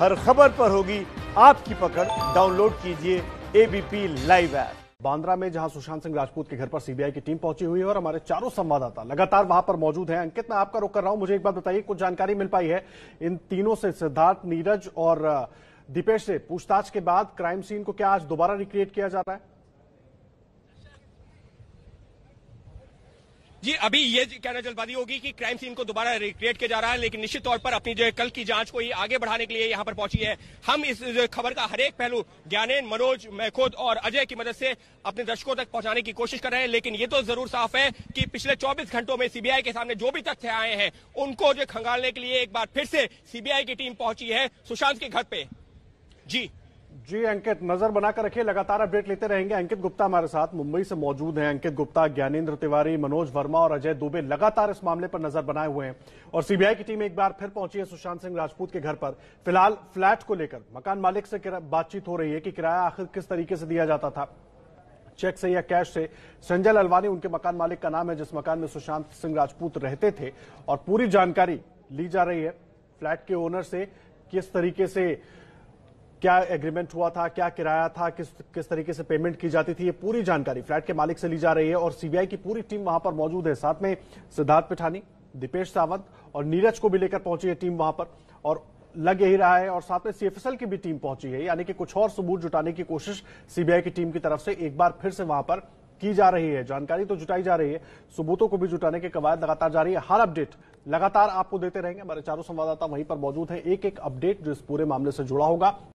हर खबर पर होगी आपकी पकड़ डाउनलोड कीजिए एबीपी लाइव ऐप बांद्रा में जहां सुशांत सिंह राजपूत के घर पर सीबीआई की टीम पहुंची हुई है और हमारे चारों संवाददाता लगातार वहां पर मौजूद हैं अंकित मैं आपका रुक कर रहा हूं मुझे एक बात बताइए कुछ जानकारी मिल पाई है इन तीनों से सिद्धार्थ नीरज और दीपेश से पूछताछ के बाद क्राइम सीन को क्या आज दोबारा रिक्रिएट किया जा रहा है जी अभी ये कहना जल्दबाजी होगी कि क्राइम सीन को दोबारा रिक्रिएट किया जा रहा है लेकिन निश्चित तौर पर अपनी जो कल की जांच को ही आगे बढ़ाने के लिए यहाँ पर पहुंची है हम इस खबर का हरेक पहलू ज्ञानेन मनोज महखोद और अजय की मदद से अपने दर्शकों तक पहुंचाने की कोशिश कर रहे हैं लेकिन ये तो जरूर साफ है कि पिछले चौबीस घंटों में सीबीआई के सामने जो भी तथ्य आए हैं उनको जो खंगालने के लिए एक बार फिर से सीबीआई की टीम पहुंची है सुशांत के घर पे जी जी अंकित नजर बनाकर रखिए लगातार अपडेट लेते रहेंगे अंकित गुप्ता हमारे साथ मुंबई से मौजूद हैं अंकित गुप्ता ज्ञानेन्द्र तिवारी मनोज वर्मा और अजय दुबे लगातार इस मामले पर नजर बनाए हुए हैं और सीबीआई की टीम एक बार फिर पहुंची है सुशांत सिंह राजपूत के घर पर फिलहाल फ्लैट को लेकर मकान मालिक से बातचीत हो रही है कि किराया आखिर किस तरीके से दिया जाता था चेक से या कैश से संजय ललवानी उनके मकान मालिक का नाम है जिस मकान में सुशांत सिंह राजपूत रहते थे और पूरी जानकारी ली जा रही है फ्लैट के ओनर से किस तरीके से क्या एग्रीमेंट हुआ था क्या किराया था किस किस तरीके से पेमेंट की जाती थी ये पूरी जानकारी फ्लैट के मालिक से ली जा रही है और सीबीआई की पूरी टीम वहां पर मौजूद है साथ में सिद्धार्थ पिठानी दीपेश सावंत और नीरज को भी लेकर पहुंची है टीम वहां पर और लग यही रहा है और साथ में सीएफएसएल की भी टीम पहुंची है यानी कि कुछ और सबूत जुटाने की कोशिश सीबीआई की टीम की तरफ से एक बार फिर से वहां पर की जा रही है जानकारी तो जुटाई जा रही है सबूतों को भी जुटाने की कवायद लगातार जारी है हर अपडेट लगातार आपको देते रहेंगे हमारे चारों संवाददाता वहीं पर मौजूद है एक एक अपडेट जो इस पूरे मामले से जुड़ा होगा